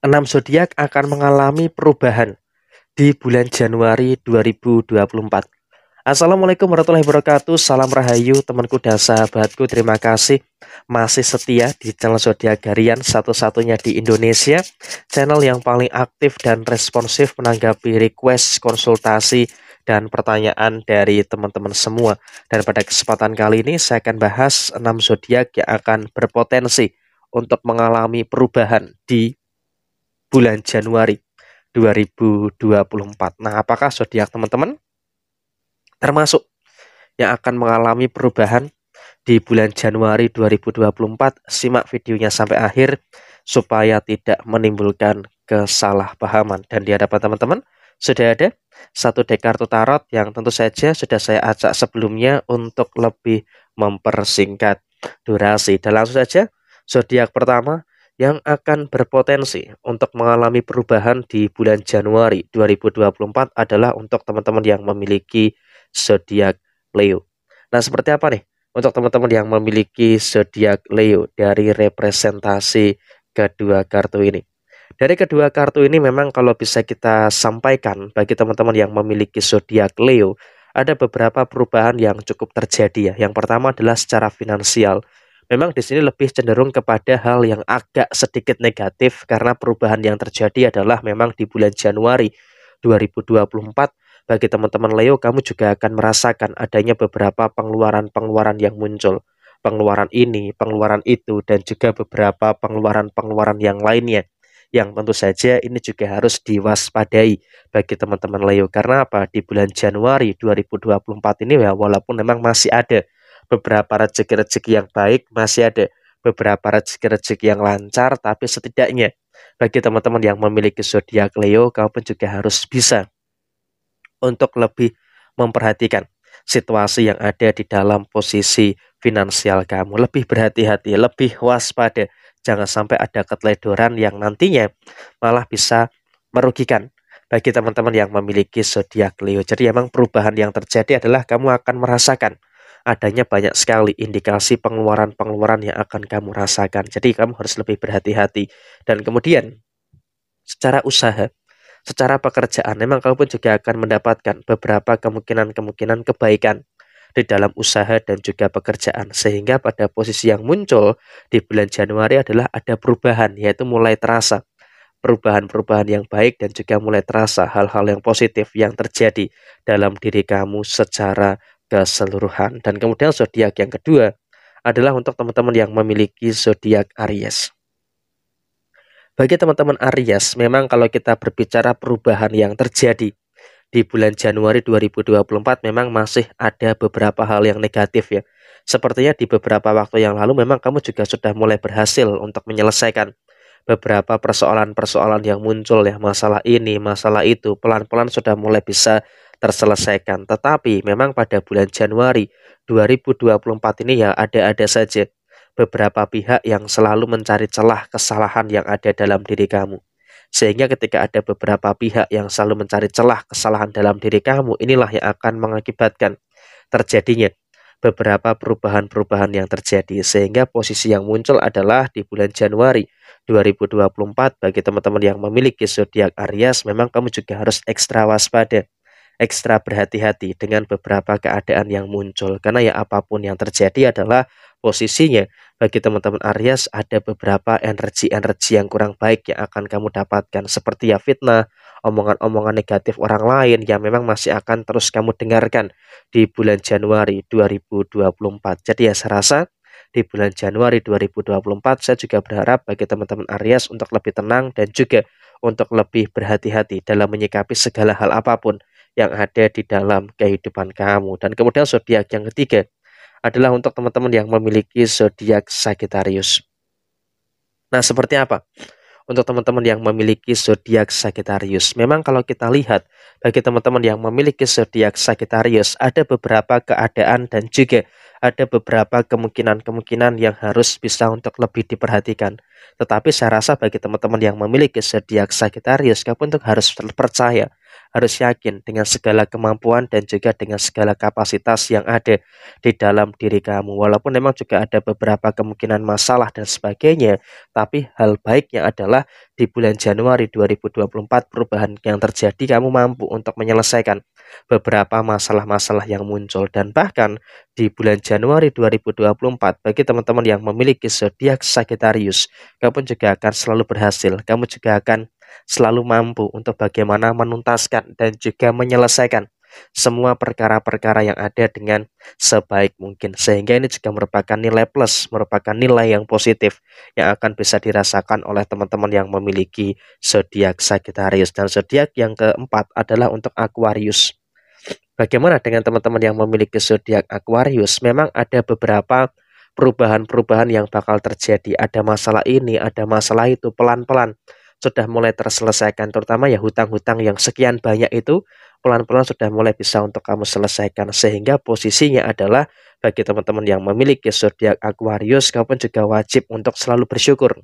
enam zodiak akan mengalami perubahan di bulan Januari 2024. Assalamualaikum warahmatullahi wabarakatuh. Salam rahayu temanku dan sahabatku. Terima kasih masih setia di channel Zodiak Harian satu-satunya di Indonesia. Channel yang paling aktif dan responsif menanggapi request konsultasi dan pertanyaan dari teman-teman semua. Dan pada kesempatan kali ini saya akan bahas 6 zodiak yang akan berpotensi untuk mengalami perubahan di bulan Januari 2024. Nah, apakah zodiak teman-teman termasuk yang akan mengalami perubahan di bulan Januari 2024? Simak videonya sampai akhir supaya tidak menimbulkan kesalahpahaman dan di hadapan teman-teman sudah ada satu dek kartu tarot yang tentu saja sudah saya ajak sebelumnya untuk lebih mempersingkat durasi. Dan langsung saja zodiak pertama yang akan berpotensi untuk mengalami perubahan di bulan Januari 2024 adalah untuk teman-teman yang memiliki zodiak Leo. Nah, seperti apa nih untuk teman-teman yang memiliki zodiak Leo dari representasi kedua kartu ini? Dari kedua kartu ini memang kalau bisa kita sampaikan bagi teman-teman yang memiliki zodiak Leo, ada beberapa perubahan yang cukup terjadi ya. Yang pertama adalah secara finansial. Memang di sini lebih cenderung kepada hal yang agak sedikit negatif karena perubahan yang terjadi adalah memang di bulan Januari 2024 bagi teman-teman Leo kamu juga akan merasakan adanya beberapa pengeluaran-pengeluaran yang muncul. Pengeluaran ini, pengeluaran itu dan juga beberapa pengeluaran-pengeluaran yang lainnya yang tentu saja ini juga harus diwaspadai bagi teman-teman Leo karena apa di bulan Januari 2024 ini ya walaupun memang masih ada beberapa rezeki-rezeki yang baik, masih ada beberapa rezeki-rezeki yang lancar, tapi setidaknya bagi teman-teman yang memiliki zodiak Leo, kamu pun juga harus bisa untuk lebih memperhatikan situasi yang ada di dalam posisi finansial kamu. Lebih berhati-hati, lebih waspada. Jangan sampai ada keteledoran yang nantinya malah bisa merugikan bagi teman-teman yang memiliki zodiak Leo. Jadi memang perubahan yang terjadi adalah kamu akan merasakan adanya banyak sekali indikasi pengeluaran-pengeluaran yang akan kamu rasakan. Jadi kamu harus lebih berhati-hati. Dan kemudian secara usaha, secara pekerjaan, memang kamu pun juga akan mendapatkan beberapa kemungkinan-kemungkinan kebaikan di dalam usaha dan juga pekerjaan. Sehingga pada posisi yang muncul di bulan Januari adalah ada perubahan, yaitu mulai terasa perubahan-perubahan yang baik dan juga mulai terasa hal-hal yang positif yang terjadi dalam diri kamu secara keseluruhan. Dan kemudian zodiak yang kedua adalah untuk teman-teman yang memiliki zodiak Aries. Bagi teman-teman Aries, memang kalau kita berbicara perubahan yang terjadi di bulan Januari 2024 memang masih ada beberapa hal yang negatif ya. Sepertinya di beberapa waktu yang lalu memang kamu juga sudah mulai berhasil untuk menyelesaikan beberapa persoalan-persoalan yang muncul ya, masalah ini, masalah itu, pelan-pelan sudah mulai bisa terselesaikan. Tetapi memang pada bulan Januari 2024 ini ya ada-ada saja beberapa pihak yang selalu mencari celah kesalahan yang ada dalam diri kamu. Sehingga ketika ada beberapa pihak yang selalu mencari celah kesalahan dalam diri kamu, inilah yang akan mengakibatkan terjadinya beberapa perubahan-perubahan yang terjadi sehingga posisi yang muncul adalah di bulan Januari 2024 bagi teman-teman yang memiliki zodiak Aries memang kamu juga harus ekstra waspada ekstra berhati-hati dengan beberapa keadaan yang muncul karena ya apapun yang terjadi adalah posisinya bagi teman-teman Aries ada beberapa energi-energi yang kurang baik yang akan kamu dapatkan seperti ya fitnah, omongan-omongan negatif orang lain yang memang masih akan terus kamu dengarkan di bulan Januari 2024. Jadi ya saya rasa di bulan Januari 2024 saya juga berharap bagi teman-teman Aries untuk lebih tenang dan juga untuk lebih berhati-hati dalam menyikapi segala hal apapun yang ada di dalam kehidupan kamu. Dan kemudian zodiak yang ketiga adalah untuk teman-teman yang memiliki zodiak Sagittarius. Nah, seperti apa? Untuk teman-teman yang memiliki zodiak Sagittarius, memang kalau kita lihat bagi teman-teman yang memiliki zodiak Sagittarius ada beberapa keadaan dan juga ada beberapa kemungkinan-kemungkinan yang harus bisa untuk lebih diperhatikan. Tetapi saya rasa bagi teman-teman yang memiliki zodiak Sagittarius, kamu untuk harus percaya harus yakin dengan segala kemampuan dan juga dengan segala kapasitas yang ada di dalam diri kamu. Walaupun memang juga ada beberapa kemungkinan masalah dan sebagainya, tapi hal baiknya adalah di bulan Januari 2024 perubahan yang terjadi kamu mampu untuk menyelesaikan beberapa masalah-masalah yang muncul dan bahkan di bulan Januari 2024 bagi teman-teman yang memiliki zodiak Sagittarius, kamu juga akan selalu berhasil. Kamu juga akan selalu mampu untuk bagaimana menuntaskan dan juga menyelesaikan semua perkara-perkara yang ada dengan sebaik mungkin. Sehingga ini juga merupakan nilai plus, merupakan nilai yang positif yang akan bisa dirasakan oleh teman-teman yang memiliki zodiak Sagittarius dan zodiak yang keempat adalah untuk Aquarius. Bagaimana dengan teman-teman yang memiliki zodiak Aquarius? Memang ada beberapa perubahan-perubahan yang bakal terjadi. Ada masalah ini, ada masalah itu pelan-pelan sudah mulai terselesaikan terutama ya hutang-hutang yang sekian banyak itu pelan-pelan sudah mulai bisa untuk kamu selesaikan sehingga posisinya adalah bagi teman-teman yang memiliki zodiak Aquarius kamu juga wajib untuk selalu bersyukur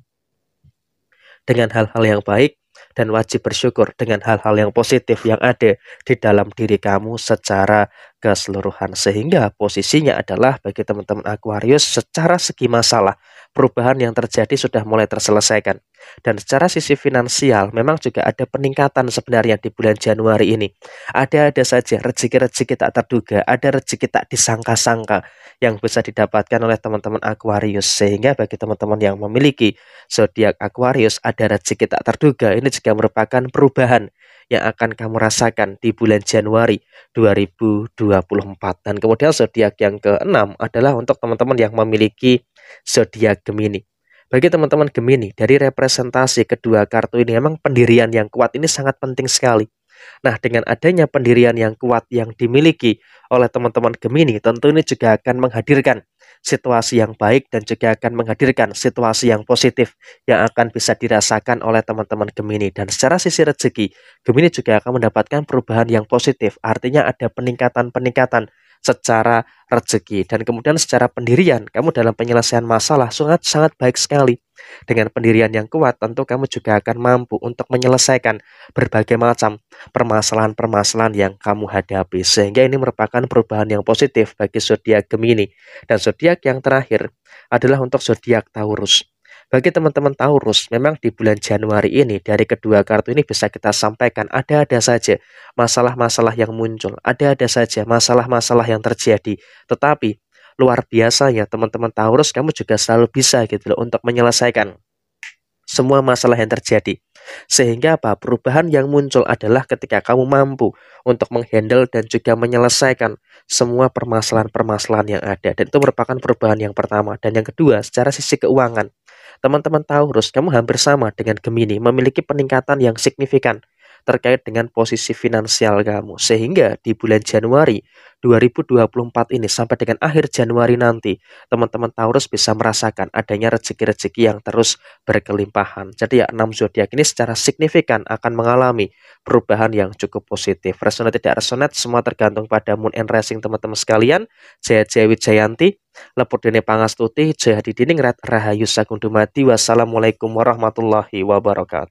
dengan hal-hal yang baik dan wajib bersyukur dengan hal-hal yang positif yang ada di dalam diri kamu secara keseluruhan sehingga posisinya adalah bagi teman-teman Aquarius secara segi masalah perubahan yang terjadi sudah mulai terselesaikan dan secara sisi finansial memang juga ada peningkatan sebenarnya di bulan Januari ini ada-ada saja rezeki-rezeki tak terduga ada rezeki tak disangka-sangka yang bisa didapatkan oleh teman-teman Aquarius sehingga bagi teman-teman yang memiliki zodiak Aquarius ada rezeki tak terduga ini juga merupakan perubahan yang akan kamu rasakan di bulan Januari 2024. Dan kemudian zodiak yang keenam adalah untuk teman-teman yang memiliki zodiak Gemini. Bagi teman-teman Gemini, dari representasi kedua kartu ini memang pendirian yang kuat ini sangat penting sekali. Nah, dengan adanya pendirian yang kuat yang dimiliki oleh teman-teman Gemini, tentu ini juga akan menghadirkan situasi yang baik dan juga akan menghadirkan situasi yang positif yang akan bisa dirasakan oleh teman-teman Gemini. Dan secara sisi rezeki, Gemini juga akan mendapatkan perubahan yang positif, artinya ada peningkatan-peningkatan secara rezeki dan kemudian secara pendirian kamu dalam penyelesaian masalah sangat sangat baik sekali dengan pendirian yang kuat, tentu kamu juga akan mampu untuk menyelesaikan berbagai macam permasalahan-permasalahan yang kamu hadapi. Sehingga ini merupakan perubahan yang positif bagi zodiak Gemini. Dan zodiak yang terakhir adalah untuk zodiak Taurus. Bagi teman-teman Taurus, memang di bulan Januari ini dari kedua kartu ini bisa kita sampaikan ada-ada saja masalah-masalah yang muncul, ada-ada saja masalah-masalah yang terjadi. Tetapi luar biasa ya teman-teman Taurus kamu juga selalu bisa gitu loh untuk menyelesaikan semua masalah yang terjadi. Sehingga apa? Perubahan yang muncul adalah ketika kamu mampu untuk menghandle dan juga menyelesaikan semua permasalahan-permasalahan yang ada. Dan itu merupakan perubahan yang pertama. Dan yang kedua, secara sisi keuangan. Teman-teman Taurus, kamu hampir sama dengan Gemini, memiliki peningkatan yang signifikan terkait dengan posisi finansial kamu. Sehingga di bulan Januari 2024 ini sampai dengan akhir Januari nanti, teman-teman Taurus bisa merasakan adanya rezeki-rezeki yang terus berkelimpahan. Jadi ya 6 zodiak ini secara signifikan akan mengalami perubahan yang cukup positif. Resonate tidak resonate semua tergantung pada moon and rising teman-teman sekalian. Jaya Jaya Wijayanti, Lepur Dene Pangastuti, Jaya Dining Rahayu Sagundumati. Wassalamualaikum warahmatullahi wabarakatuh.